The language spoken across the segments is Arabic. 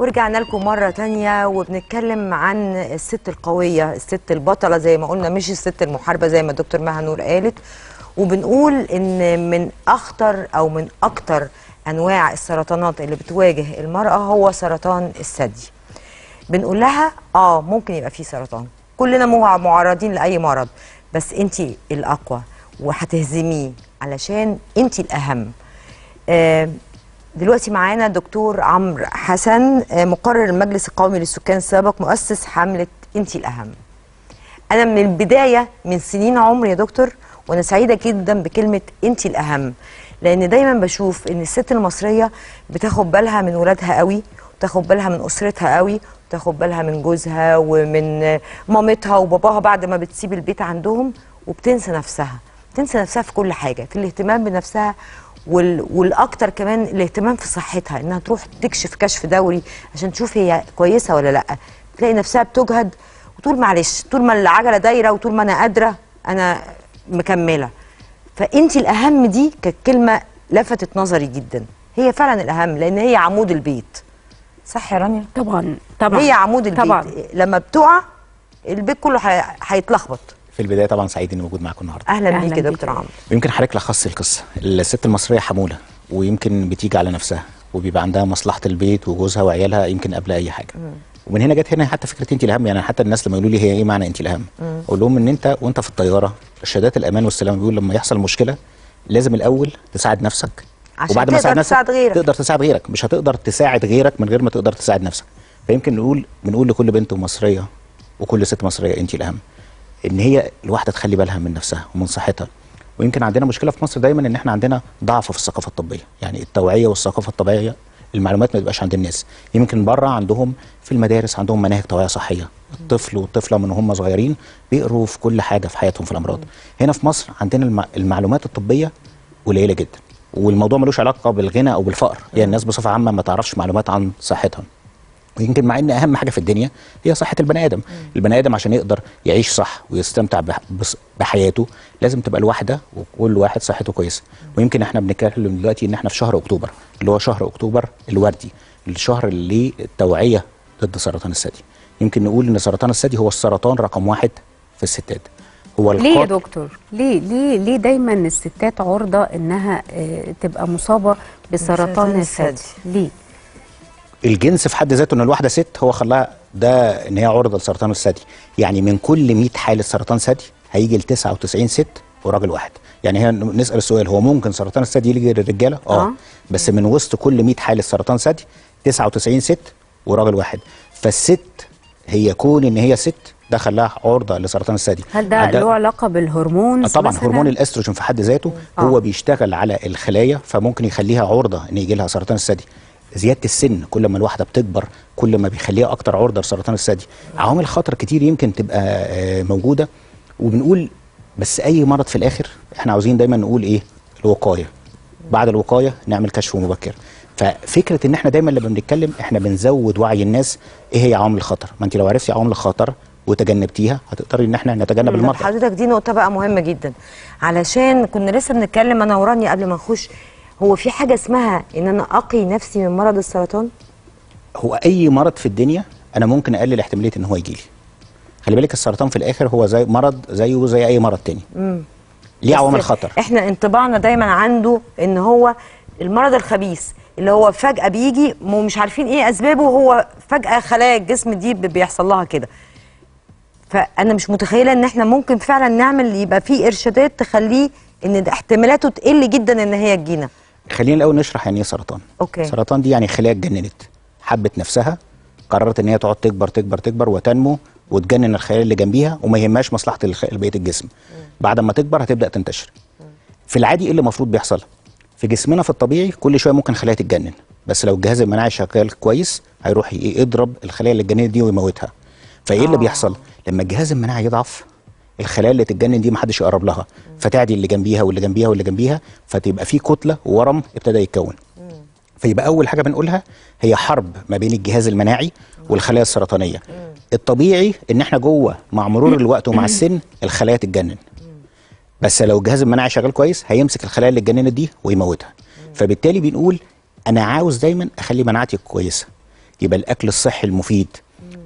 ورجعنا لكم مرة تانية وبنتكلم عن الست القوية الست البطلة زي ما قلنا مش الست المحاربة زي ما دكتور مها نور قالت وبنقول ان من اخطر او من اكتر انواع السرطانات اللي بتواجه المرأة هو سرطان الثدي بنقول لها اه ممكن يبقى فيه سرطان كلنا معرضين لاي مرض بس انت الاقوى وهتهزميه علشان انت الاهم آه دلوقتي معانا دكتور عمرو حسن آه، مقرر المجلس القومي للسكان السابق مؤسس حمله انت الاهم انا من البدايه من سنين عمري يا دكتور وانا سعيده جدا بكلمه انت الاهم لان دايما بشوف ان الست المصريه بتاخد بالها من ولادها قوي وتاخد بالها من اسرتها قوي وتاخد بالها من جوزها ومن مامتها وباباها بعد ما بتسيب البيت عندهم وبتنسى نفسها بتنسى نفسها في كل حاجه في الاهتمام بنفسها وال... والاكتر كمان الاهتمام في صحتها انها تروح تكشف كشف دوري عشان تشوف هي كويسه ولا لا تلاقي نفسها بتجهد وطول معلش طول ما العجله دايره وطول ما انا قادره انا مكمله فانت الاهم دي كانت كلمه لفتت نظري جدا هي فعلا الاهم لان هي عمود البيت صح يا رانيا طبعا طبعا هي عمود البيت طبعا. لما بتقع البيت كله هيتلخبط في البدايه طبعا سعيد اني موجود معاكم النهارده اهلا, بيك يا دكتور عمرو يمكن حضرتك لخصتي القصه الست المصريه حموله ويمكن بتيجي على نفسها وبيبقى عندها مصلحه البيت وجوزها وعيالها يمكن قبل اي حاجه مم. ومن هنا جت هنا حتى فكره انت الاهم يعني حتى الناس لما يقولوا لي هي ايه معنى انت الاهم اقول لهم ان انت وانت في الطياره شهادات الامان والسلامه بيقول لما يحصل مشكله لازم الاول تساعد نفسك عشان وبعد ما تساعد نفسك تساعد غيرك. تقدر تساعد غيرك مش هتقدر تساعد غيرك من غير ما تقدر تساعد نفسك فيمكن نقول بنقول لكل بنت مصريه وكل ست مصريه انت الاهم ان هي الواحده تخلي بالها من نفسها ومن صحتها ويمكن عندنا مشكله في مصر دايما ان احنا عندنا ضعف في الثقافه الطبيه يعني التوعيه والثقافه الطبيه المعلومات ما تبقاش عند الناس يمكن بره عندهم في المدارس عندهم مناهج توعيه صحيه الطفل والطفله من هم صغيرين بيقروا في كل حاجه في حياتهم في الامراض هنا في مصر عندنا المعلومات الطبيه قليله جدا والموضوع ملوش علاقه بالغنى او بالفقر يعني أيوة. الناس بصفه عامه ما تعرفش معلومات عن صحتها يمكن مع ان اهم حاجه في الدنيا هي صحه البني ادم البني ادم عشان يقدر يعيش صح ويستمتع بحياته لازم تبقى الواحده وكل واحد صحته كويسه ويمكن احنا بنتكلم دلوقتي ان احنا في شهر اكتوبر اللي هو شهر اكتوبر الوردي الشهر اللي التوعيه ضد سرطان الثدي يمكن نقول ان سرطان الثدي هو السرطان رقم واحد في الستات هو ليه يا دكتور ليه ليه ليه دايما الستات عرضه انها آه، تبقى مصابه بسرطان الثدي ليه الجنس في حد ذاته ان الواحده ست هو خلاها ده ان هي عرضه لسرطان الثدي يعني من كل 100 حاله سرطان ثدي هيجي ل 99 ست وراجل واحد يعني هي نسال السؤال هو ممكن سرطان الثدي يجي للرجاله آه. آه. بس من وسط كل 100 حاله سرطان ثدي 99 ست وراجل واحد فالست هي كون ان هي ست ده خلاها عرضه لسرطان الثدي هل ده له علاقه بالهرمون آه، طبعا مثلاً؟ هرمون الاستروجين في حد ذاته آه. هو بيشتغل على الخلايا فممكن يخليها عرضه ان يجي لها سرطان الثدي زياده السن كل ما الواحده بتكبر كل ما بيخليها اكتر عرضه لسرطان الثدي عوامل خطر كتير يمكن تبقى آه، موجوده وبنقول بس اي مرض في الاخر احنا عاوزين دايما نقول ايه الوقايه بعد الوقايه نعمل كشف مبكر ففكره ان احنا دايما لما بنتكلم احنا بنزود وعي الناس ايه هي عوامل الخطر ما انت لو عرفتي عوامل الخطر وتجنبتيها هتقدري ان احنا نتجنب المرض حضرتك دي نقطه بقى مهمه جدا علشان كنا لسه بنتكلم انا ورانيا قبل ما نخش هو في حاجه اسمها ان انا اقي نفسي من مرض السرطان هو اي مرض في الدنيا انا ممكن اقلل احتماليه ان هو يجي لي خلي بالك السرطان في الاخر هو زي مرض زيه زي اي مرض تاني امم ليه عوامل خطر احنا انطباعنا دايما عنده ان هو المرض الخبيث اللي هو فجاه بيجي ومش عارفين ايه اسبابه وهو فجاه خلايا الجسم دي بيحصل لها كده فانا مش متخيله ان احنا ممكن فعلا نعمل يبقى في ارشادات تخليه ان احتمالاته تقل جدا ان هي تجينا خلينا الاول نشرح يعني ايه سرطان اوكي سرطان دي يعني خلايا اتجننت حبت نفسها قررت ان هي تقعد تكبر تكبر تكبر وتنمو وتجنن الخلايا اللي جنبيها وما يهمهاش مصلحه بقيه الجسم بعد ما تكبر هتبدا تنتشر في العادي ايه اللي المفروض بيحصل في جسمنا في الطبيعي كل شويه ممكن خلايا تتجنن بس لو الجهاز المناعي شغال كويس هيروح يضرب الخلايا اللي اتجننت دي ويموتها فايه آه. اللي بيحصل لما الجهاز المناعي يضعف الخلايا اللي تتجنن دي ما حدش يقرب لها فتعدي اللي جنبيها واللي جنبيها واللي جنبيها فتبقى في كتله ورم ابتدى يتكون فيبقى اول حاجه بنقولها هي حرب ما بين الجهاز المناعي والخلايا السرطانيه الطبيعي ان احنا جوه مع مرور الوقت ومع السن الخلايا تتجنن بس لو الجهاز المناعي شغال كويس هيمسك الخلايا اللي اتجننت دي ويموتها فبالتالي بنقول انا عاوز دايما اخلي مناعتي كويسه يبقى الاكل الصحي المفيد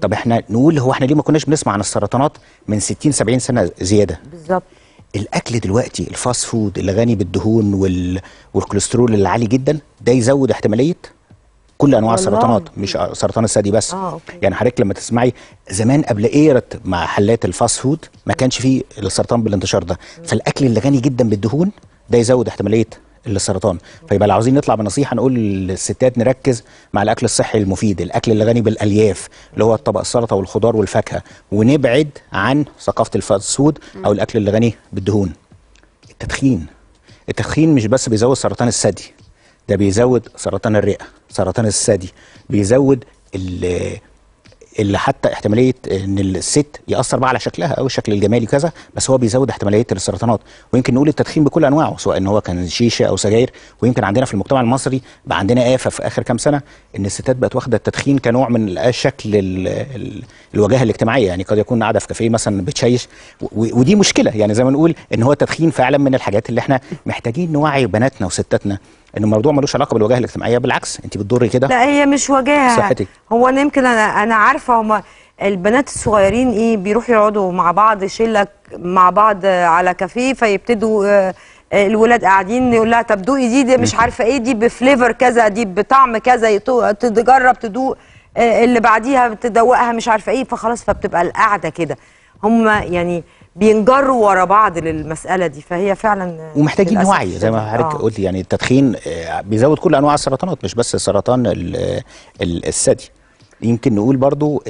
طب احنا نقول هو احنا ليه ما كناش بنسمع عن السرطانات من 60 70 سنه زياده بالظبط الاكل دلوقتي الفاست فود اللي غني بالدهون وال... والكوليسترول العالي جدا ده يزود احتماليه كل انواع السرطانات مش سرطان الثدي بس آه، أوكي. يعني حضرتك لما تسمعي زمان قبل ايرة محلات الفاست فود ما كانش فيه السرطان بالانتشار ده فالاكل اللي غني جدا بالدهون ده يزود احتماليه للسرطان فيبقى لو عاوزين نطلع بنصيحه نقول للستات نركز مع الاكل الصحي المفيد الاكل اللي غني بالالياف اللي هو الطبق السلطه والخضار والفاكهه ونبعد عن ثقافه الفاست او الاكل اللي غني بالدهون التدخين التدخين مش بس بيزود سرطان الثدي ده بيزود سرطان الرئه سرطان الثدي بيزود اللي حتى احتماليه ان الست ياثر بقى على شكلها او الشكل الجمالي كذا بس هو بيزود احتماليه السرطانات ويمكن نقول التدخين بكل انواعه سواء ان هو كان شيشه او سجاير ويمكن عندنا في المجتمع المصري بقى عندنا آفة في اخر كام سنه ان الستات بقت واخده التدخين كنوع من الشكل الوجاهه الواجهه الاجتماعيه يعني قد يكون قاعده في كافيه مثلا بتشيش ودي مشكله يعني زي ما نقول ان هو التدخين فعلا من الحاجات اللي احنا محتاجين نوعي بناتنا وستاتنا ان الموضوع ملوش علاقه بالوجاهه الاجتماعيه بالعكس انت بتضري كده لا هي مش وجاهه صحتك هو انا يمكن انا انا عارفه هما البنات الصغيرين ايه بيروحوا يقعدوا مع بعض شله مع بعض على كافيه فيبتدوا آه، الولاد قاعدين يقول لها طب دوقي دي, دي مش عارفه ايه دي بفليفر كذا دي بطعم كذا تجرب تدوق آه، اللي بعديها تدوقها مش عارفه ايه فخلاص فبتبقى القعده كده هم يعني بينجروا ورا بعض للمساله دي فهي فعلا ومحتاجين وعي زي ما حضرتك آه. قلت يعني التدخين آه، بيزود كل انواع السرطانات مش بس سرطان الثدي يمكن نقول برضو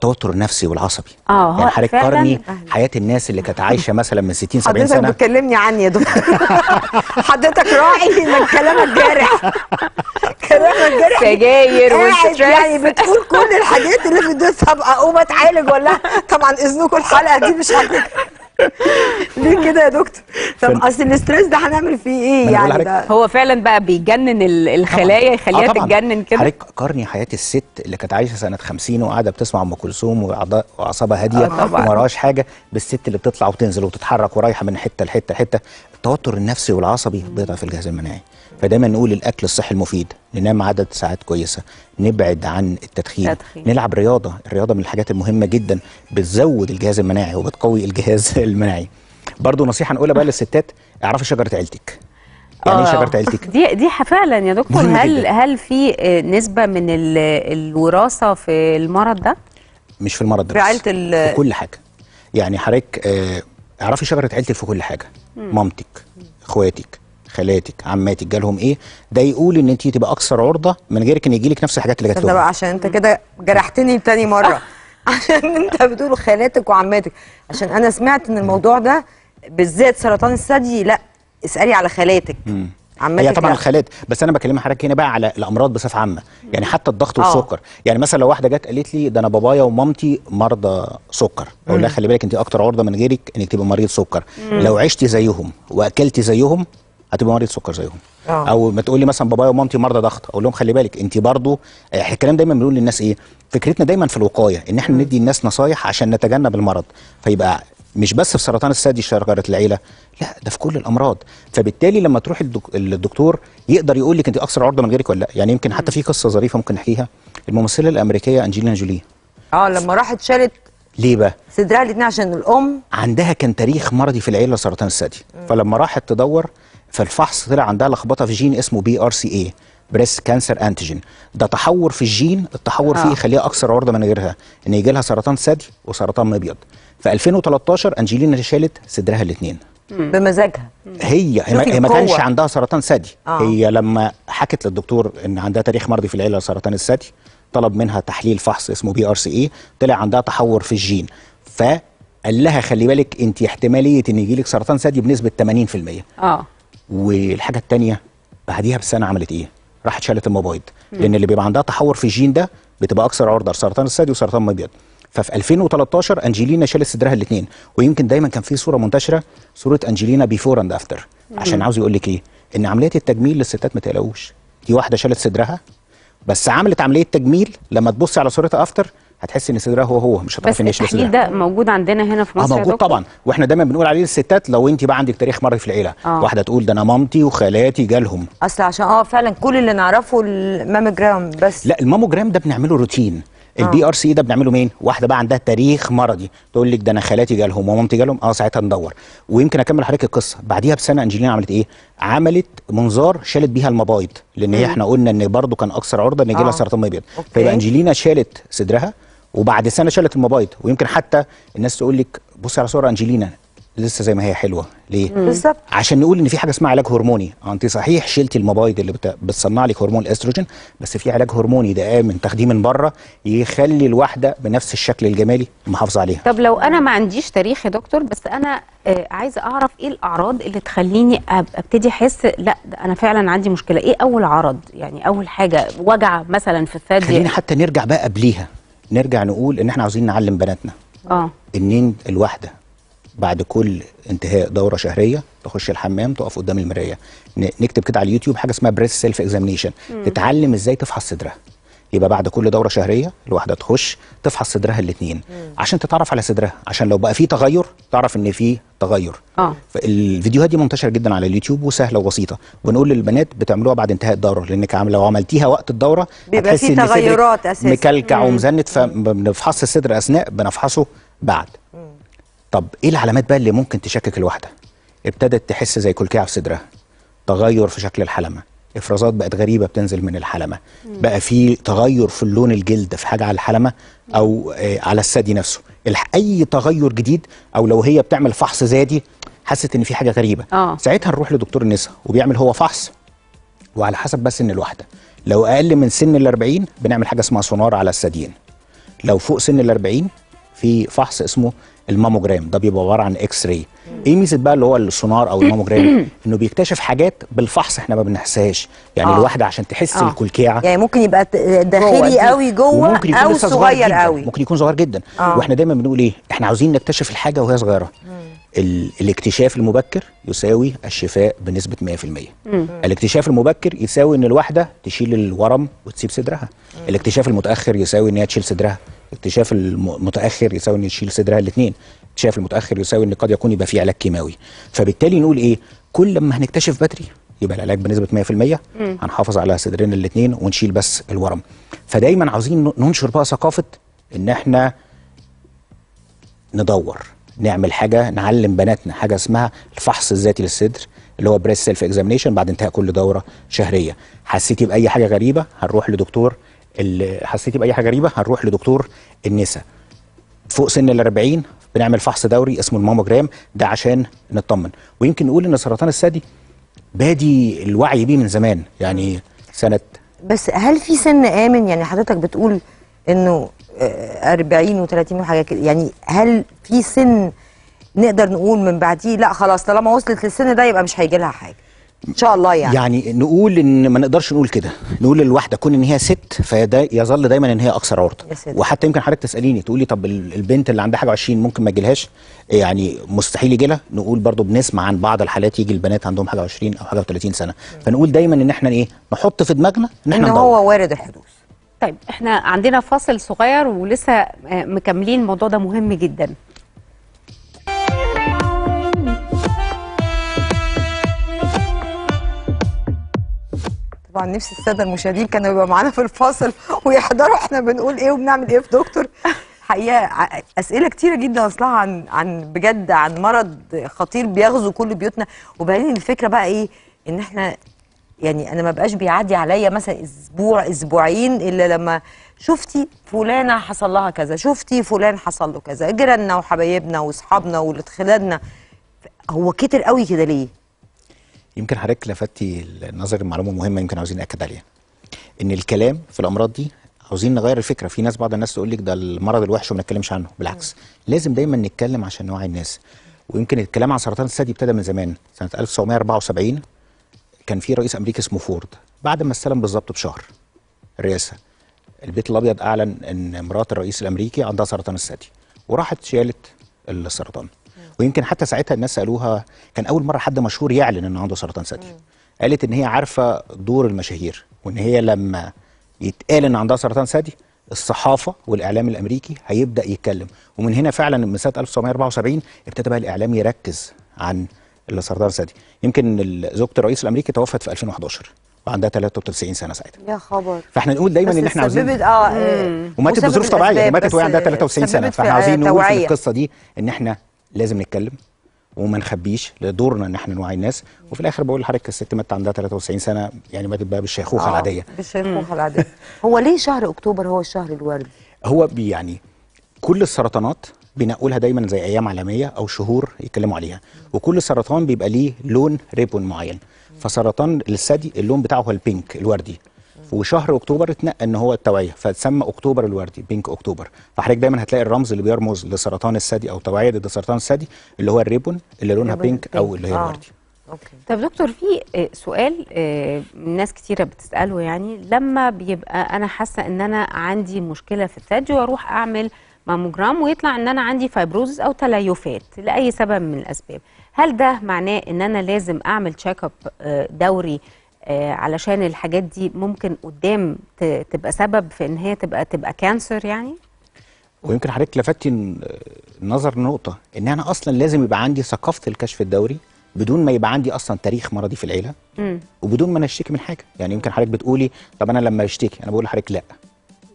التوتر النفسي والعصبي اه يعني حضرتك قارني حياه الناس اللي كانت عايشه مثلا من 60 70 سنه حضرتك بتكلمني عني يا دكتور حضرتك راعي من كلامك جارح كلامك جارح سجاير وستريس يعني بتقول كل الحاجات اللي في الدنيا طب اقوم اتعالج ولا طبعا اذنكم الحلقه دي مش هتكفي ليه كده يا دكتور؟ طب اصل الاستريس ده هنعمل فيه ايه يعني ده؟ هو فعلا بقى بيجنن الخلايا يخليها آه، تتجنن كده حضرتك قارني حياه الست اللي كانت عايشه سنه 50 وقاعده بتسمع ام كلثوم واعصابها هاديه آه، وما حاجه بالست اللي بتطلع وتنزل وتتحرك ورايحه من حته لحته لحته التوتر النفسي والعصبي بيضعف الجهاز المناعي فدايما نقول الاكل الصحي المفيد ننام عدد ساعات كويسه نبعد عن التدخين تدخين. نلعب رياضه الرياضه من الحاجات المهمه جدا بتزود الجهاز المناعي وبتقوي الجهاز المناعي برضو نصيحه نقولها بقى للستات اعرفي شجره عيلتك يعني إيه آه، شجره عيلتك دي دي فعلا يا دكتور هل جداً. هل في نسبه من الوراثه في المرض ده مش في المرض ده في عيله في كل حاجه يعني حضرتك آه، اعرفي شجره عيلتك في كل حاجه مامتك اخواتك خالاتك عماتك جالهم ايه ده يقول ان انت تبقى اكثر عرضه من غيرك ان يجيلك نفس الحاجات اللي جات لهم بقى عشان انت كده جرحتني تاني مره عشان انت بتقول خالاتك وعماتك عشان انا سمعت ان الموضوع ده بالذات سرطان الثدي لا اسالي على خالاتك عامه هي طبعا الخالات بس انا بكلم حضرتك هنا بقى على الامراض بصفه عامه يعني حتى الضغط آه. والسكر يعني مثلا لو واحده جت قالت لي ده انا بابايا ومامتي مرضى سكر اقول لها خلي بالك انت اكتر عرضه من غيرك انك تبقى مريض سكر لو عشتي زيهم واكلتي زيهم هتبقى مريض سكر زيهم أوه. او ما تقول لي مثلا بابايا ومامتي مرضى ضغط اقول لهم خلي بالك انت برضو آه، احنا الكلام دايما بنقول للناس ايه فكرتنا دايما في الوقايه ان احنا ندي الناس نصايح عشان نتجنب المرض فيبقى مش بس في سرطان الثدي شجره العيله لا ده في كل الامراض فبالتالي لما تروح للدكتور يقدر يقول لك انت اكثر عرضه من غيرك ولا لا يعني يمكن حتى في قصه ظريفه ممكن احكيها الممثله الامريكيه انجلينا جولي اه لما راحت شالت ليه بقى؟ صدرها الاثنين عشان الام عندها كان تاريخ مرضي في العيله سرطان الثدي فلما راحت تدور في الفحص طلع عندها لخبطه في جين اسمه بي ار سي اي بريس كانسر انتيجين ده تحور في الجين التحور آه. فيه يخليها اكثر عرضه من غيرها ان يجي لها سرطان ثدي وسرطان مبيض في 2013 انجلينا شالت صدرها الاثنين بمزاجها هي هي ما كانش عندها سرطان ثدي آه. هي لما حكت للدكتور ان عندها تاريخ مرضي في العيله لسرطان الثدي طلب منها تحليل فحص اسمه بي ار سي اي طلع عندها تحور في الجين فقال لها خلي بالك انت احتماليه ان لك سرطان ثدي بنسبه 80% اه والحاجه الثانيه بعديها بسنه عملت ايه؟ راحت شالت المبيض لان اللي بيبقى عندها تحور في الجين ده بتبقى اكثر عرضه لسرطان الثدي وسرطان المبيض ففي 2013 انجلينا شالت صدرها الاثنين ويمكن دايما كان في صوره منتشره صوره انجلينا بيفور اند افتر عشان عاوز يقول لك ايه؟ ان عمليه التجميل للستات ما تقلقوش دي واحده شالت صدرها بس عملت عمليه تجميل لما تبصي على صورتها افتر هتحس ان صدرها هو هو مش هتعرفي ان ايش التحليل ده موجود عندنا هنا في آه، مصر اه موجود طبعا واحنا دايما بنقول عليه للستات لو انت بقى عندك تاريخ مرضي في العيله آه. واحده تقول ده انا مامتي وخالاتي جالهم اصل عشان اه فعلا كل اللي نعرفه الماموجرام بس لا الماموجرام ده بنعمله روتين البي ار آه. سي ده بنعمله مين؟ واحده بقى عندها تاريخ مرضي تقول لك ده انا خالاتي جالهم ومامتي جالهم اه ساعتها ندور ويمكن اكمل حضرتك القصه بعديها بسنه انجلينا عملت ايه؟ عملت منظار شالت بيها المبايض لان هي احنا قلنا ان برضه كان اكثر عرضه ان يجي لها آه. سرطان مبيض فيبقى انجلينا شالت صدرها وبعد سنه شالت الموبايل ويمكن حتى الناس تقول لك بصي على صوره انجلينا لسه زي ما هي حلوه ليه بالظبط عشان نقول ان في حاجه اسمها علاج هرموني انت صحيح شلتي الموبايل اللي بت... بتصنع لك هرمون الاستروجين بس في علاج هرموني ده امن تاخديه من بره يخلي الواحده بنفس الشكل الجمالي محافظه عليها طب لو انا ما عنديش تاريخ يا دكتور بس انا آه عايزه اعرف ايه الاعراض اللي تخليني ابتدي احس لا انا فعلا عندي مشكله ايه اول عرض يعني اول حاجه وجع مثلا في الثدي خلينا حتى نرجع بقى قبليها نرجع نقول ان احنا عاوزين نعلم بناتنا اه النين الواحده بعد كل انتهاء دوره شهريه تخش الحمام تقف قدام المرايه نكتب كده على اليوتيوب حاجه اسمها بريس سيلف اكزامينشن تتعلم ازاي تفحص صدرها يبقى بعد كل دوره شهريه الواحده تخش تفحص صدرها الاثنين عشان تتعرف على صدرها عشان لو بقى في تغير تعرف ان في تغير اه الفيديوهات دي منتشره جدا على اليوتيوب وسهله وبسيطه بنقول للبنات بتعملوها بعد انتهاء الدوره لانك لو عملتيها وقت الدوره بيبقى في تغيرات اساسا مكلكع ومزنت فبنفحص الصدر اثناء بنفحصه بعد مم. طب ايه العلامات بقى اللي ممكن تشكك الواحده ابتدت تحس زي كلكعه في صدرها تغير في شكل الحلمه افرازات بقت غريبه بتنزل من الحلمه مم. بقى في تغير في اللون الجلد في حاجه على الحلمه او آه، على الثدي نفسه اي تغير جديد او لو هي بتعمل فحص زادي حست ان في حاجه غريبه آه. ساعتها نروح لدكتور النساء وبيعمل هو فحص وعلى حسب بس سن الواحده لو اقل من سن ال 40 بنعمل حاجه اسمها سونار على الثديين لو فوق سن ال 40 في فحص اسمه الماموجرام ده بيبقى عباره عن اكس راي ايه ميزه بقى اللي هو السونار او الماموجرام انه بيكتشف حاجات بالفحص احنا ما بنحسهاش يعني آه. الواحده عشان تحس آه. الكلكيعه يعني ممكن يبقى داخلي قوي جوه او صغير قوي ممكن يكون صغير جدا آه. واحنا دايما بنقول ايه احنا عاوزين نكتشف الحاجه وهي صغيره الاكتشاف المبكر يساوي الشفاء بنسبة 100% مم. الاكتشاف المبكر يساوي ان الواحدة تشيل الورم وتسيب صدرها الاكتشاف المتأخر يساوي ان هي تشيل صدرها الاكتشاف المتأخر يساوي ان تشيل صدرها الاثنين شايف المتاخر يساوي ان قد يكون يبقى في علاج كيماوي فبالتالي نقول ايه كل ما هنكتشف بدري يبقى العلاج بنسبه 100% هنحافظ على صدرنا الاثنين ونشيل بس الورم فدايما عاوزين ننشر بقى ثقافه ان احنا ندور نعمل حاجه نعلم بناتنا حاجه اسمها الفحص الذاتي للصدر اللي هو بريس سيلف اكزامينشن بعد انتهاء كل دوره شهريه حسيتي باي حاجه غريبه هنروح لدكتور حسيتي باي حاجه غريبه هنروح لدكتور النساء فوق سن ال 40 بنعمل فحص دوري اسمه الماموجرام ده عشان نطمن ويمكن نقول ان سرطان الثدي بادي الوعي بيه من زمان يعني سنه بس هل في سن امن يعني حضرتك بتقول انه 40 آه، و30 وحاجه كده يعني هل في سن نقدر نقول من بعديه لا خلاص طالما وصلت للسن ده يبقى مش هيجي لها حاجه ان شاء الله يعني يعني نقول ان ما نقدرش نقول كده نقول الواحده كون ان هي ست فده يظل دايما ان هي اكثر عرضه وحتى يمكن حضرتك تساليني تقولي طب البنت اللي عندها حاجه 20 ممكن ما يجيلهاش يعني مستحيل يجي لها نقول برضو بنسمع عن بعض الحالات يجي البنات عندهم حاجه 20 او حاجه 30 سنه فنقول دايما ان احنا ايه نحط في دماغنا ان احنا ان هو وارد الحدوث طيب احنا عندنا فاصل صغير ولسه آه، مكملين الموضوع ده مهم جدا طبعا نفسي الساده المشاهدين كانوا يبقى معانا في الفاصل ويحضروا احنا بنقول ايه وبنعمل ايه في دكتور حقيقه اسئله كتيره جدا اصلها عن عن بجد عن مرض خطير بيغزو كل بيوتنا وبعدين الفكره بقى ايه ان احنا يعني انا ما بقاش بيعدي عليا مثلا اسبوع اسبوعين الا لما شفتي فلانه حصل لها كذا شفتي فلان حصل له كذا جيراننا وحبايبنا واصحابنا واللي هو كتر قوي كده ليه يمكن حضرتك لفتي النظر لمعلومه مهمه يمكن عاوزين ناكد عليها ان الكلام في الامراض دي عاوزين نغير الفكره في ناس بعض الناس تقول لك ده المرض الوحش وما نتكلمش عنه بالعكس لازم دايما نتكلم عشان نوعي الناس ويمكن الكلام عن سرطان الثدي ابتدى من زمان سنه 1974 كان في رئيس امريكي اسمه فورد بعد ما استلم بالظبط بشهر الرئاسه البيت الابيض اعلن ان مرات الرئيس الامريكي عندها سرطان الثدي وراحت شالت السرطان ويمكن حتى ساعتها الناس سالوها كان اول مره حد مشهور يعلن انه عنده سرطان ثدي قالت ان هي عارفه دور المشاهير وان هي لما يتقال ان عندها سرطان ثدي الصحافه والاعلام الامريكي هيبدا يتكلم ومن هنا فعلا من سنه 1974 ابتدى بقى الاعلام يركز عن السرطان الثدي يمكن زوجة الرئيس الامريكي توفت في 2011 وعندها 93 سنه ساعتها يا خبر فاحنا نقول دايما ان احنا عاوزين اه وماتت بظروف طبيعيه ماتت وهي عندها 93 سنه فاحنا عاوزين نقول في القصه دي ان احنا لازم نتكلم وما نخبيش لدورنا ان احنا نوعي الناس وفي الاخر بقول لحضرتك الست مات عندها 93 سنه يعني ماتت بقى بالشيخوخه آه العاديه بالشيخوخه العاديه هو ليه شهر اكتوبر هو الشهر الورد هو يعني كل السرطانات بنقولها دايما زي ايام عالميه او شهور يتكلموا عليها وكل سرطان بيبقى ليه لون ريبون معين فسرطان الثدي اللون بتاعه هو البينك الوردي وشهر اكتوبر اتنقى ان هو التوعيه فتسمى اكتوبر الوردي بينك اكتوبر فحضرتك دايما هتلاقي الرمز اللي بيرمز لسرطان الثدي او توعيه ضد سرطان الثدي اللي هو الريبون اللي لونها بينك, او اللي هي آه. الوردي أوكي. طب دكتور في آه، سؤال آه، ناس كتيره بتساله يعني لما بيبقى انا حاسه ان انا عندي مشكله في الثدي واروح اعمل ماموجرام ويطلع ان انا عندي فايبروزس او تليفات لاي سبب من الاسباب هل ده معناه ان انا لازم اعمل تشيك اب آه، دوري آه، علشان الحاجات دي ممكن قدام تبقى سبب في ان هي تبقى تبقى كانسر يعني ويمكن حضرتك لفتي النظر نقطه ان انا اصلا لازم يبقى عندي ثقافه الكشف الدوري بدون ما يبقى عندي اصلا تاريخ مرضي في العيله وبدون ما انا اشتكي من حاجه يعني يمكن حضرتك بتقولي طب انا لما اشتكي انا بقول لحضرتك لا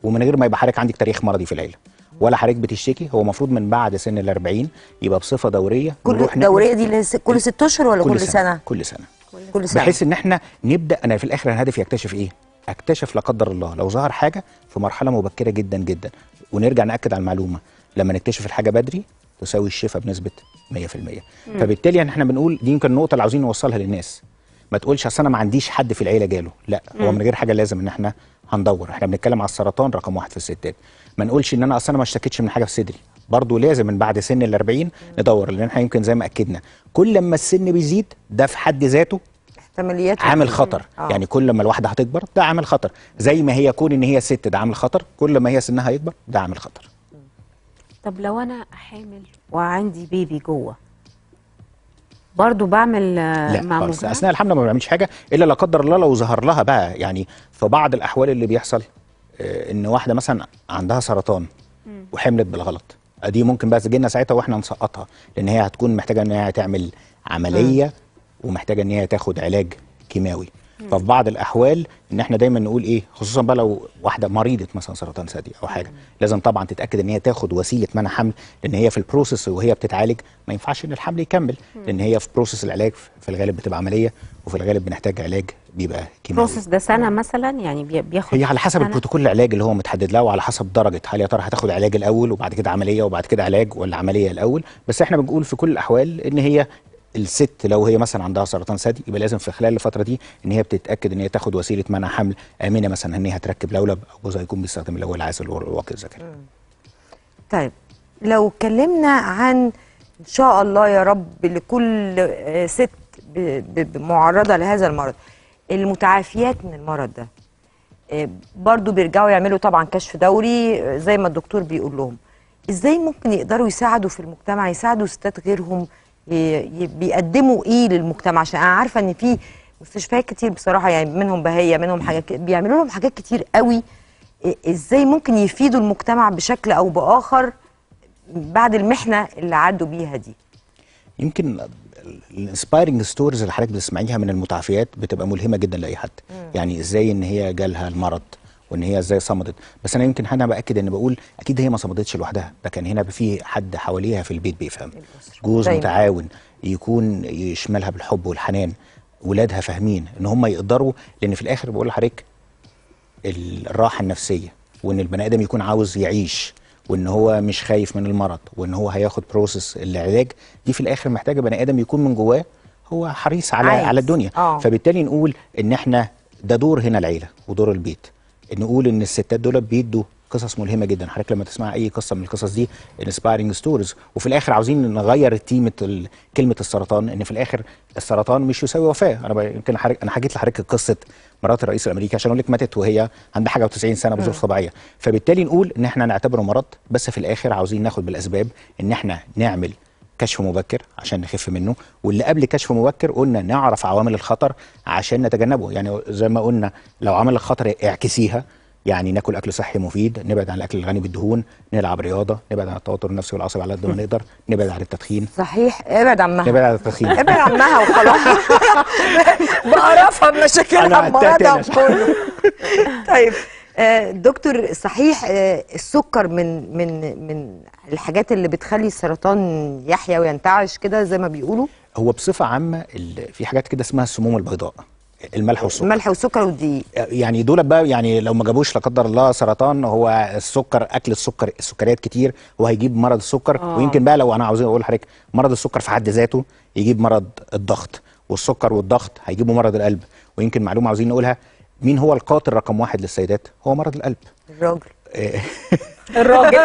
ومن غير ما يبقى حضرتك عندك تاريخ مرضي في العيله ولا حضرتك بتشتكي هو المفروض من بعد سن ال 40 يبقى بصفه دوريه كل الدوريه دي كل ست اشهر ولا كل, كل سنة. سنه؟ كل سنه كل سنه بحيث ان احنا نبدا انا في الاخر انا هدفي اكتشف ايه اكتشف لا قدر الله لو ظهر حاجه في مرحله مبكره جدا جدا ونرجع ناكد على المعلومه لما نكتشف الحاجه بدري تساوي الشفاء بنسبه 100% مم. فبالتالي يعني احنا بنقول دي يمكن النقطه اللي عاوزين نوصلها للناس ما تقولش اصل انا ما عنديش حد في العيله جاله لا هو من غير حاجه لازم ان احنا هندور احنا بنتكلم على السرطان رقم واحد في الستات ما نقولش ان انا اصل انا ما اشتكيتش من حاجه في صدري برضه لازم من بعد سن ال 40 ندور لان احنا يمكن زي ما اكدنا كل لما السن بيزيد ده في حد ذاته تمليات عامل خطر آه. يعني كل ما الواحده هتكبر ده عامل خطر زي ما هي كون ان هي ست ده عامل خطر كل ما هي سنها يكبر ده عامل خطر طب لو انا حامل وعندي بيبي جوه برضه بعمل آه، لا خالص اثناء الحمل ما بعملش حاجه الا لا قدر الله لو ظهر لها بقى يعني في بعض الاحوال اللي بيحصل آه، ان واحده مثلا عندها سرطان وحملت بالغلط دي ممكن بقى تجينا ساعتها واحنا نسقطها لان هي هتكون محتاجه ان هي تعمل عمليه م. ومحتاجه ان هي تاخد علاج كيماوي ففي بعض الاحوال ان احنا دايما نقول ايه خصوصا بقى لو واحده مريضه مثلا سرطان ثدي او حاجه لازم طبعا تتاكد ان هي تاخد وسيله منع حمل لان هي في البروسيس وهي بتتعالج ما ينفعش ان الحمل يكمل لان هي في بروسيس العلاج في الغالب بتبقى عمليه وفي الغالب بنحتاج علاج بيبقى كيماوي البروسيس ده سنه مثلا يعني بياخد هي على حسب البروتوكول العلاج اللي هو متحدد له وعلى حسب درجه هل يا ترى هتاخد علاج الاول وبعد كده عمليه وبعد كده علاج ولا عمليه الاول بس احنا بنقول في كل الاحوال ان هي الست لو هي مثلا عندها سرطان ثدي يبقى لازم في خلال الفتره دي ان هي بتتاكد ان هي تاخد وسيله منع حمل امنه مثلا ان هي هتركب لولب او جوزها يكون بيستخدم الاول عازل الواقي الذكري. طيب لو اتكلمنا عن ان شاء الله يا رب لكل ست معرضه لهذا المرض المتعافيات من المرض ده آه، برضو بيرجعوا يعملوا طبعا كشف دوري آه، زي ما الدكتور بيقول لهم ازاي ممكن يقدروا يساعدوا في المجتمع يساعدوا ستات غيرهم بيقدموا ايه للمجتمع عشان انا عارفه ان في مستشفيات كتير بصراحه يعني منهم بهيه منهم حاجات بيعملوا لهم حاجات كتير قوي ازاي ممكن يفيدوا المجتمع بشكل او باخر بعد المحنه اللي عدوا بيها دي يمكن الانسبايرنج ستوريز اللي حضرتك بتسمعيها من المتعافيات بتبقى ملهمه جدا لاي حد مم. يعني ازاي ان هي جالها المرض وان هي ازاي صمدت بس انا يمكن انا باكد ان بقول اكيد هي ما صمدتش لوحدها ده كان هنا في حد حواليها في البيت بيفهم جوز دايما. متعاون يكون يشملها بالحب والحنان ولادها فاهمين ان هم يقدروا لان في الاخر بقول لحضرتك الراحه النفسيه وان البني ادم يكون عاوز يعيش وان هو مش خايف من المرض وان هو هياخد بروسس العلاج دي في الاخر محتاجه بني ادم يكون من جواه هو حريص على عايز. على الدنيا أوه. فبالتالي نقول ان احنا ده دور هنا العيله ودور البيت نقول ان الستات دول بيدوا قصص ملهمه جدا حضرتك لما تسمع اي قصه من القصص دي انسبايرنج ستوريز وفي الاخر عاوزين نغير تيمه كلمه السرطان ان في الاخر السرطان مش يساوي وفاه انا يمكن حرك... انا حكيت لحضرتك قصه مرات الرئيس الامريكي عشان اقول لك ماتت وهي عندها حاجه و90 سنه بظروف طبيعيه فبالتالي نقول ان احنا نعتبره مرض بس في الاخر عاوزين ناخد بالاسباب ان احنا نعمل كشف مبكر عشان نخف منه واللي قبل كشف مبكر قلنا نعرف عوامل الخطر عشان نتجنبه يعني زي ما قلنا لو عامل الخطر اعكسيها يعني ناكل اكل صحي مفيد نبعد عن الاكل الغني بالدهون نلعب رياضه نبعد عن التوتر النفسي والعصبي على قد ما نقدر نبعد عن التدخين صحيح ابعد عنها نبعد عن التدخين ابعد عنها وخلاص بقرفها بمشاكلها بمرضها كله طيب دكتور صحيح آه، السكر من من من الحاجات اللي بتخلي السرطان يحيا وينتعش كده زي ما بيقولوا هو بصفه عامه في حاجات كده اسمها السموم البيضاء الملح والسكر الملح والسكر والدقيق آه، يعني دول بقى يعني لو ما جابوش لا قدر الله سرطان هو السكر اكل السكر السكريات كتير وهيجيب مرض السكر آه. ويمكن بقى لو انا عاوز اقول لحضرتك مرض السكر في حد ذاته يجيب مرض الضغط والسكر والضغط هيجيبوا مرض القلب ويمكن معلومه عاوزين نقولها مين هو القاتل رقم واحد للسيدات هو مرض القلب الراجل الراجل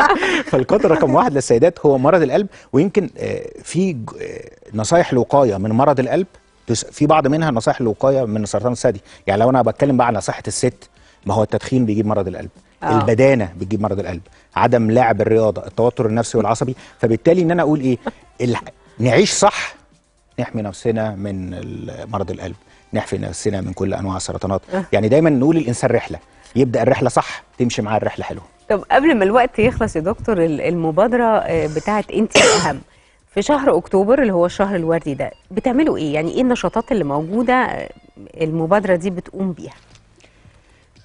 فالقاتل رقم واحد للسيدات هو مرض القلب ويمكن آه، في آه، نصايح الوقايه من مرض القلب في بعض منها نصائح الوقايه من سرطان الثدي يعني لو انا بتكلم بقى على صحه الست ما هو التدخين بيجيب مرض القلب آه. البدانه بتجيب مرض القلب عدم لعب الرياضه التوتر النفسي والعصبي فبالتالي ان انا اقول ايه نعيش صح نحمي نفسنا من مرض القلب نحمي نفسنا من كل انواع السرطانات أه. يعني دايما نقول الانسان رحله يبدا الرحله صح تمشي معاه الرحله حلوه طب قبل ما الوقت يخلص يا دكتور المبادره آه، بتاعت انت الاهم في شهر اكتوبر اللي هو الشهر الوردي ده بتعملوا ايه يعني ايه النشاطات اللي موجوده آه، المبادره دي بتقوم بيها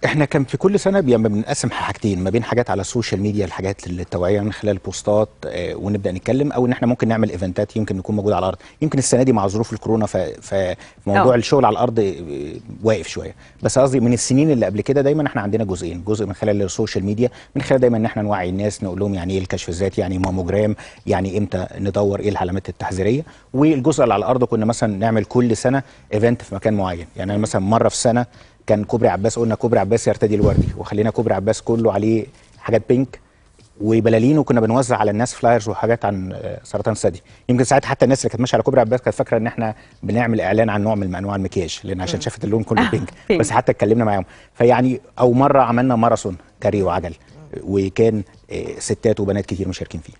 احنا كان في كل سنه بنقسم حاجتين ما بين حاجات على السوشيال ميديا الحاجات التوعيه من خلال بوستات آه، ونبدا نتكلم او ان احنا ممكن نعمل ايفنتات يمكن نكون موجود على الارض يمكن السنه دي مع ظروف الكورونا فموضوع أوه. الشغل على الارض آه، واقف شويه بس قصدي من السنين اللي قبل كده دايما احنا عندنا جزئين جزء من خلال السوشيال ميديا من خلال دايما ان احنا نوعي الناس نقول لهم يعني ايه الكشف الذاتي يعني إيه ماموجرام يعني امتى ندور ايه العلامات التحذيريه والجزء اللي على الارض كنا مثلا نعمل كل سنه ايفنت في مكان معين يعني انا مثلا مره في سنه كان كوبري عباس قلنا كوبري عباس يرتدي الوردي وخلينا كوبري عباس كله عليه حاجات بينك وبلالين وكنا بنوزع على الناس فلايرز وحاجات عن آه، سرطان الثدي يمكن ساعات حتى الناس اللي كانت ماشيه على كوبري عباس كانت فاكره ان احنا بنعمل اعلان عن نوع من انواع المكياج لان عشان شافت اللون كله بينك بس حتى اتكلمنا معاهم فيعني او مره عملنا ماراثون كاري وعجل وكان آه، ستات وبنات كتير مشاركين فيه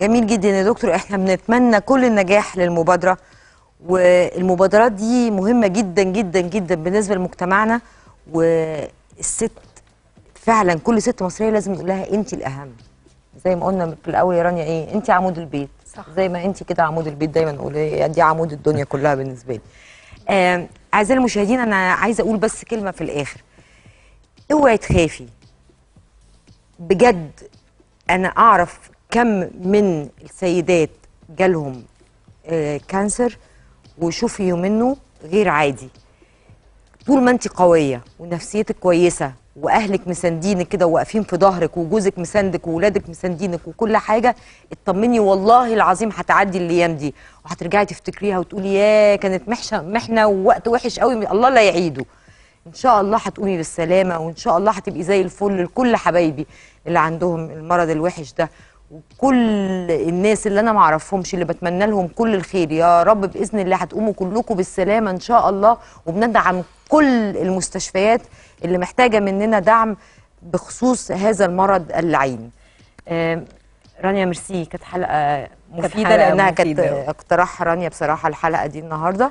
جميل جدا يا دكتور احنا بنتمنى كل النجاح للمبادره والمبادرات دي مهمه جدا جدا جدا بالنسبه لمجتمعنا والست فعلا كل ست مصريه لازم نقول لها انت الاهم زي ما قلنا في الاول يا رانيا ايه انت عمود البيت صح. زي ما انت كده عمود البيت دايما نقول ايه دي عمود الدنيا كلها بالنسبه لي آه اعزائي المشاهدين انا عايزه اقول بس كلمه في الاخر اوعي تخافي بجد انا اعرف كم من السيدات جالهم آه، كانسر وشوفيوا منه غير عادي طول ما انت قويه ونفسيتك كويسه واهلك مساندينك كده واقفين في ظهرك وجوزك مساندك واولادك مساندينك وكل حاجه اطمني والله العظيم هتعدي الايام دي وهترجعي تفتكريها وتقولي يا كانت محشه محنه ووقت وحش قوي الله لا يعيده ان شاء الله هتقومي بالسلامه وان شاء الله هتبقي زي الفل لكل حبايبي اللي عندهم المرض الوحش ده وكل الناس اللي انا ما اعرفهمش اللي بتمنى لهم كل الخير يا رب باذن الله هتقوموا كلكم بالسلامه ان شاء الله وبندعم كل المستشفيات اللي محتاجه مننا دعم بخصوص هذا المرض اللعين آه، رانيا ميرسي كانت حلقه مفيده لانها كانت اقتراح رانيا بصراحه الحلقه دي النهارده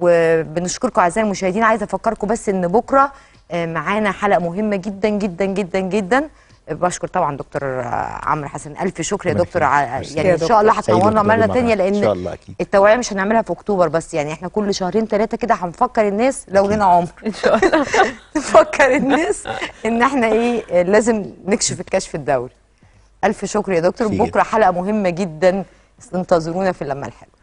وبنشكركم اعزائي المشاهدين عايزه افكركم بس ان بكره آه، معانا حلقه مهمه جدا جدا جدا جدا بشكر طبعا دكتور عمرو حسن الف شكر يا دكتور يعني ان شاء الله هتنورنا مره ثانيه لان التوعيه مش هنعملها في اكتوبر بس يعني احنا كل شهرين ثلاثه كده هنفكر الناس لو لنا عمر ان شاء الله نفكر الناس ان احنا ايه لازم نكشف الكشف الدوري الف شكر يا دكتور بكره حلقه مهمه جدا انتظرونا في اللمه الحلوه